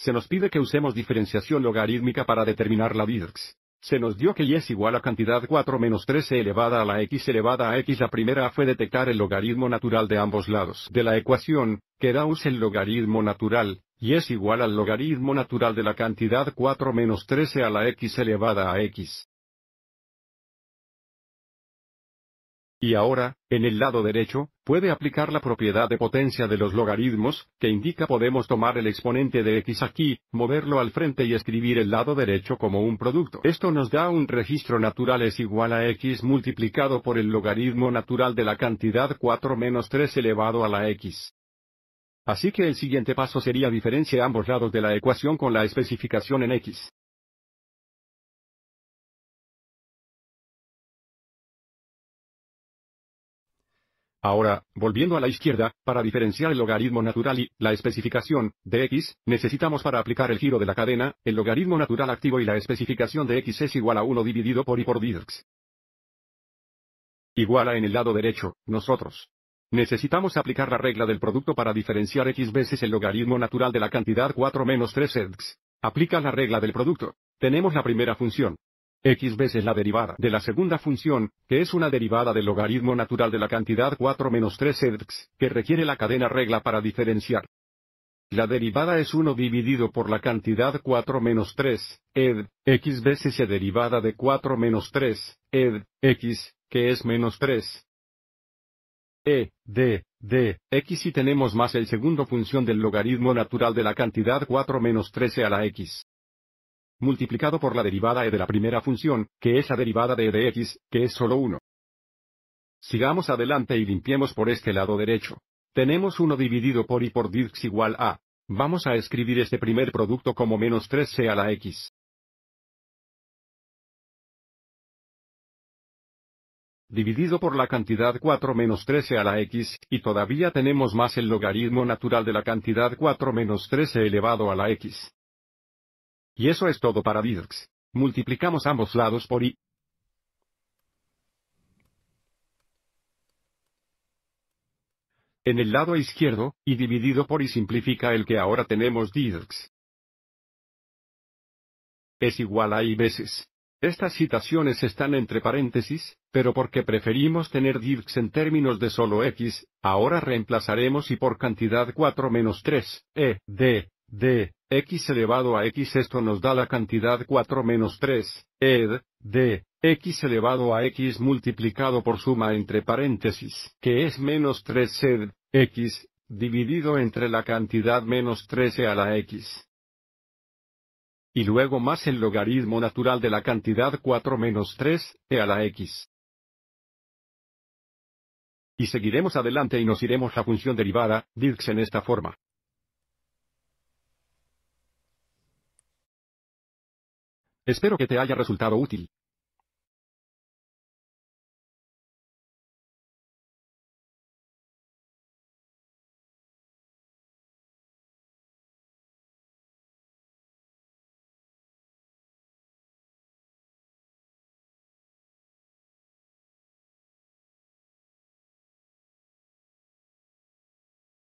Se nos pide que usemos diferenciación logarítmica para determinar la virx. Se nos dio que y es igual a cantidad 4 menos 13 e elevada a la x elevada a x. La primera fue detectar el logaritmo natural de ambos lados de la ecuación, que da us el logaritmo natural, y es igual al logaritmo natural de la cantidad 4 menos 13 e a la x elevada a x. Y ahora, en el lado derecho, puede aplicar la propiedad de potencia de los logaritmos, que indica podemos tomar el exponente de x aquí, moverlo al frente y escribir el lado derecho como un producto. Esto nos da un registro natural es igual a x multiplicado por el logaritmo natural de la cantidad 4 menos 3 elevado a la x. Así que el siguiente paso sería diferenciar ambos lados de la ecuación con la especificación en x. Ahora, volviendo a la izquierda, para diferenciar el logaritmo natural y la especificación de x, necesitamos para aplicar el giro de la cadena, el logaritmo natural activo y la especificación de x es igual a 1 dividido por y por dirx. Igual a en el lado derecho, nosotros. Necesitamos aplicar la regla del producto para diferenciar x veces el logaritmo natural de la cantidad 4 menos 3 x. Aplica la regla del producto. Tenemos la primera función, x veces la derivada de la segunda función, que es una derivada del logaritmo natural de la cantidad 4 menos 3 x, que requiere la cadena regla para diferenciar. La derivada es 1 dividido por la cantidad 4 menos 3, ed, x veces la derivada de 4 menos 3, ed, x, que es menos 3. E, d, d, x y tenemos más el segundo función del logaritmo natural de la cantidad 4 menos 13 a la x multiplicado por la derivada e de la primera función, que es la derivada de e de x, que es solo 1. Sigamos adelante y limpiemos por este lado derecho. Tenemos 1 dividido por y por dx igual a. Vamos a escribir este primer producto como menos 13 a la x. dividido por la cantidad 4 menos 13 a la x, y todavía tenemos más el logaritmo natural de la cantidad 4 menos 13 elevado a la x. Y eso es todo para Dirks. Multiplicamos ambos lados por i. En el lado izquierdo, y dividido por i simplifica el que ahora tenemos Dirks. Es igual a i veces. Estas citaciones están entre paréntesis, pero porque preferimos tener Dirks en términos de solo x, ahora reemplazaremos y por cantidad 4 menos 3, e, d, de x elevado a x esto nos da la cantidad 4 menos 3, ed, de x elevado a x multiplicado por suma entre paréntesis, que es menos 3 ed, x, dividido entre la cantidad menos 13 e a la x. Y luego más el logaritmo natural de la cantidad 4 menos 3, e a la x. Y seguiremos adelante y nos iremos la función derivada, dirks en esta forma. Espero que te haya resultado útil.